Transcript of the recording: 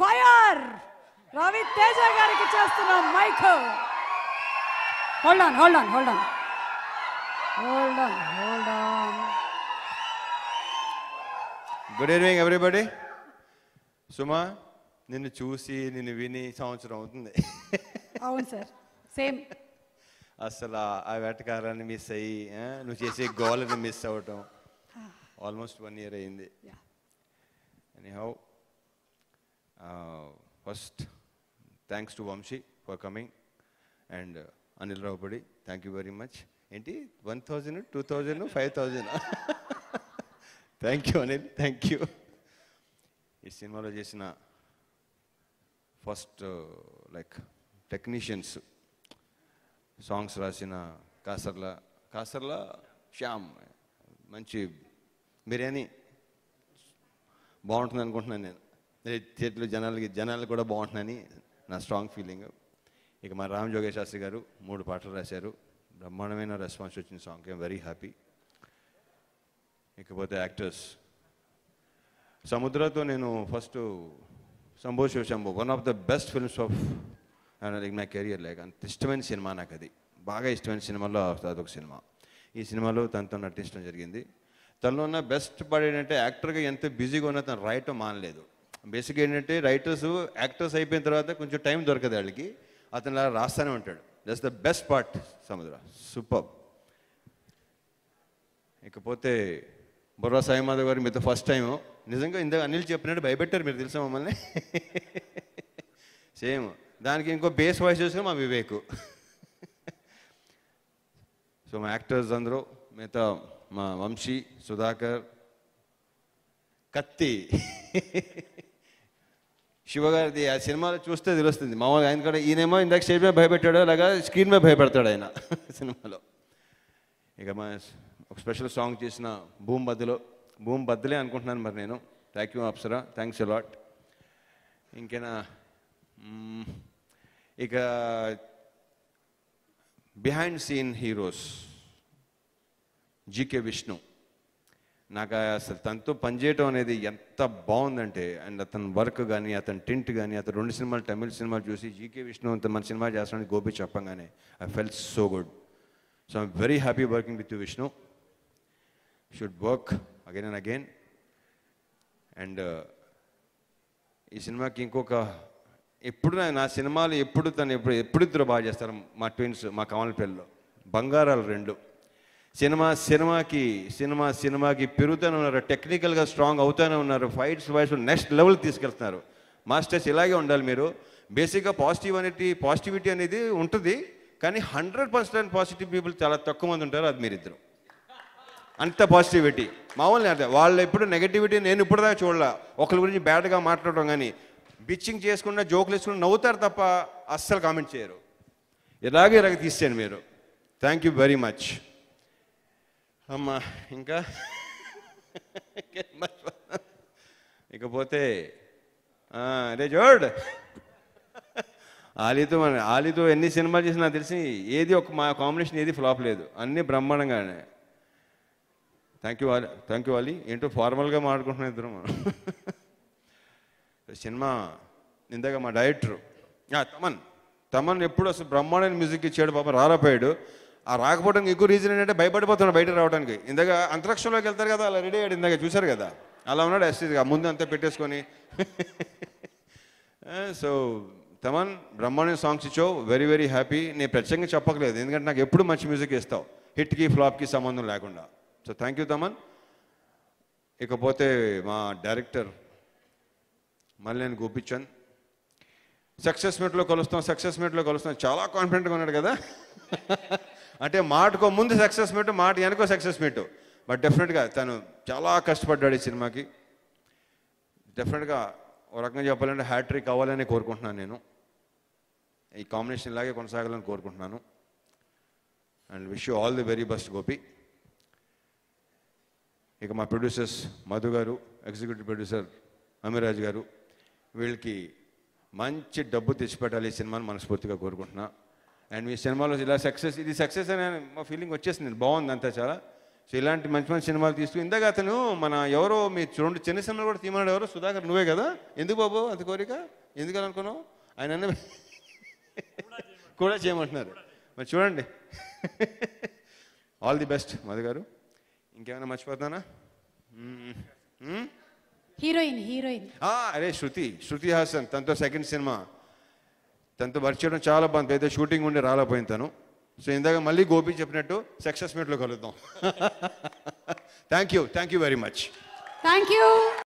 fire Ravi Teja గారికి చేస్తున్నాం mic hold on hold on hold on hold on hold on good evening everybody Suma నిన్ను చూసి నిన్ను విని సంవత్సరం అవుతుంది అవును సార్ సేమ్ అసలు ఆ వేటకారాన్ని మిస్ అయ్యి నువ్వు చేసే గోల్ని మిస్ అవ్వటం ఆల్మోస్ట్ వన్ ఇయర్ అయింది anyhow first thanks to Vamshi for coming and Anil Ravipudi thank you very much ఏంటి one thousand two thousand five thousand thank you Anil thank you ఈ సినిమాలో చేసిన ఫస్ట్ లైక్ టెక్నీషియన్స్ సాంగ్స్ రాసిన కాసర్ల కాసర్ల శ్యామ్ మంచి బిర్యానీ బాగుంటుంది అనుకుంటున్నాను నేను థియేటర్లు జనాలకి జనాలు కూడా బాగుంటున్నాయని నా స్ట్రాంగ్ ఫీలింగ్ ఇక మా రామ్ జోగేష్ శాస్త్రి గారు మూడు పాటలు రాశారు బ్రహ్మాండమైన రెస్పాన్స్ వచ్చిన సాంగ్ ఐమ్ వెరీ హ్యాపీ ఇకపోతే యాక్టర్స్ సముద్రతో నేను first Shambho Shiva Shambho one of the best films of like నా కెరియర్ లేక అంత ఇష్టమైన సినిమా నాకు అది బాగా ఇష్టమైన సినిమాలో అదొక సినిమా ఈ సినిమాలో తనతో నటించడం జరిగింది తనలో ఉన్న బెస్ట్ పడేటంటే యాక్టర్గా ఎంత బిజీగా ఉన్నా తను రాయటం మానలేదు బేసిక్గా ఏంటంటే రైటర్స్ యాక్టర్స్ అయిపోయిన తర్వాత కొంచెం టైం దొరకదు వాళ్ళకి అతను అలా రాస్తానే ఉంటాడు that's the best part Samudra super ఇకపోతే బుర్రా మాధవ్ గారు మీతో ఫస్ట్ టైం నిజంగా ఇందాక అనిల్ చెప్పినట్టు భయపెట్టారు మీరు తెలుసా మమ్మల్ని సేమ్ దానికి ఇంకో బేస్ వాయిస్ చేసుకుని మా వివేక్ సో మా యాక్టర్స్ అందరూ మిగతా మా వంశీ సుధాకర్ కత్తి శివగారిది ఆ సినిమాలో చూస్తే తెలుస్తుంది మామూలుగా ఆయన కూడా ఈయనేమో ఇందాక స్టేజ్ మీద భయపెట్టాడు అలాగా స్క్రీన్ మీద భయపెడతాడు ఆయన సినిమాలో ఇక మా ఒక స్పెషల్ సాంగ్ చేసిన భూమి బద్దలో భూమి బద్దలే అనుకుంటున్నాను మరి నేను thank you Apsara thanks a lot ఇంకేనా ఇక behind scene heroes GK Vishnu నాకు అసలు తనతో పనిచేయటం అనేది ఎంత బాగుందంటే అండ్ అతని వర్క్ కానీ అతని టింట్ కానీ అతను రెండు సినిమాలు తమిళ సినిమాలు చూసి జీకే విష్ణు అంత మన సినిమా చేస్తానని గోపి చెప్పంగానే I fell so good so I'm very happy working with you Vishnu should work again and again and ఈ సినిమాకి ఇంకొక ఎప్పుడు నా సినిమాలు ఎప్పుడు తను ఎప్పుడు ఎప్పుడిద్దరు బాగా చేస్తారు మా ట్విన్స్ మా కమల్ పిల్లలు బంగారాలు రెండు సినిమా సినిమాకి సినిమా సినిమాకి పెరుగుతూనే ఉన్నారు టెక్నికల్గా స్ట్రాంగ్ అవుతూనే ఉన్నారు ఫైట్స్ వైస్ నెక్స్ట్ లెవెల్ తీసుకెళ్తున్నారు మాస్టర్స్ ఇలాగే ఉండాలి మీరు బేసిక్గా పాజిటివ్ అనేది పాజిటివిటీ అనేది ఉంటుంది కానీ హండ్రెడ్ పర్సెంట్ పాజిటివ్ పీపుల్ చాలా తక్కువ మంది ఉంటారు అది మీరిద్దరు అంత పాజిటివిటీ మామూలు అర్థం వాళ్ళు ఎప్పుడు నెగటివిటీ నేను ఇప్పుడు దాకా చూడాల ఒకరి గురించి బ్యాడ్గా మాట్లాడడం కానీ బిచ్చింగ్ చేసుకున్న జోకులు వేసుకున్న నవ్వుతారు తప్ప అస్సలు కామెంట్ చేయరు ఇలాగే ఇలాగ తీసేయండి మీరు థ్యాంక్ యూ వెరీ మచ్ అమ్మా ఇంకా ఇకపోతే అదే జోడ్ ఆలీతో ఆలీతో ఎన్ని సినిమాలు చేసినా తెలిసి ఏది ఒక మా కాంబినేషన్ ఏది ఫ్లాప్ లేదు అన్నీ బ్రహ్మాండంగానే thank you Vali thank you Ali ఏంటో ఫార్మల్గా మాట్లాడుకుంటున్నా ఇద్దరు మనం సినిమా ఇందాక మా డైరెక్టర్ తమన్ తమన్ ఎప్పుడు అసలు బ్రహ్మాండ మ్యూజిక్ ఇచ్చాడు పాప రారాపోయాడు ఆ రాకపోవడానికి ఎక్కువ రీజన్ ఏంటంటే భయపడిపోతున్నాడు బయట రావడానికి ఇందాక అంతరిక్షంలోకి వెళ్తారు కదా అలా రెడీ అయ్యాడు ఇందాక చూశారు కదా అలా ఉన్నాడు ఎస్టీగా ముందు అంతా పెట్టేసుకొని సో eh, తమన్ బ్రహ్మాండ సాంగ్స్ ఇచ్చో వెరీ వెరీ హ్యాపీ నేను ప్రత్యేకంగా చెప్పకలేదు ఎందుకంటే నాకు ఎప్పుడు మంచి మ్యూజిక్ ఇస్తావు హిట్కి ఫ్లాప్కి సంబంధం లేకుండా సో థ్యాంక్ యూ తమన్ ఇకపోతే మా డైరెక్టర్ మల్లెన్ గోపిచంద్ సక్సెస్ మీట్లో కలుస్తాం సక్సెస్ మీట్లో కలుస్తాం చాలా కాన్ఫిడెంట్గా ఉన్నాడు కదా అంటే మాటకో ముందు సక్సెస్ మీటు మాట వెనకో సక్సెస్ మీటు బట్ డెఫినెట్గా తను చాలా కష్టపడ్డాడు ఈ సినిమాకి డెఫినెట్గా ఒక రకంగా చెప్పాలంటే హ్యాట్రిక్ అవ్వాలని కోరుకుంటున్నాను నేను ఈ కాంబినేషన్ ఇలాగే కొనసాగాలని కోరుకుంటున్నాను and wish you all the very best Gopi ఇక మా ప్రొడ్యూసర్స్ మధు గారు ఎగ్జిక్యూటివ్ ప్రొడ్యూసర్ అమీరాజ్ గారు వీళ్ళకి మంచి డబ్బు తెచ్చిపెట్టాలి ఈ సినిమాని మనస్ఫూర్తిగా కోరుకుంటున్నాను అండ్ మీ సినిమాలో ఇలా సక్సెస్ ఇది సక్సెస్ అని మా ఫీలింగ్ వచ్చేసింది బాగుంది అంతా చాలా సో ఇలాంటి మంచి మంచి సినిమాలు తీస్తూ ఇందాక అతను మన ఎవరో మీ రెండు చిన్న సినిమాలు కూడా తీమన్నాడు ఎవరో సుధాకర్ నువ్వే కదా ఎందుకు బాబు అంత కోరిక ఎందుకు అనుకున్నావు ఆయన కూడా చేయమంటున్నారు మరి చూడండి ఆల్ ది బెస్ట్ మధు గారు ఇంకేమైనా మర్చిపోతానా హీరోయిన్ హీరోయిన్ అరే శృతి శృతి హాసన్ తనతో సెకండ్ సినిమా తనతో వర్క్ చేయడం చాలా బాగుంది అయితే షూటింగ్ ఉండి రాలేపోయింది తను సో ఇందాక మళ్ళీ గోపి చెప్పినట్టు సక్సెస్ మీట్లో కలుద్దాం thank you thank you very much thank you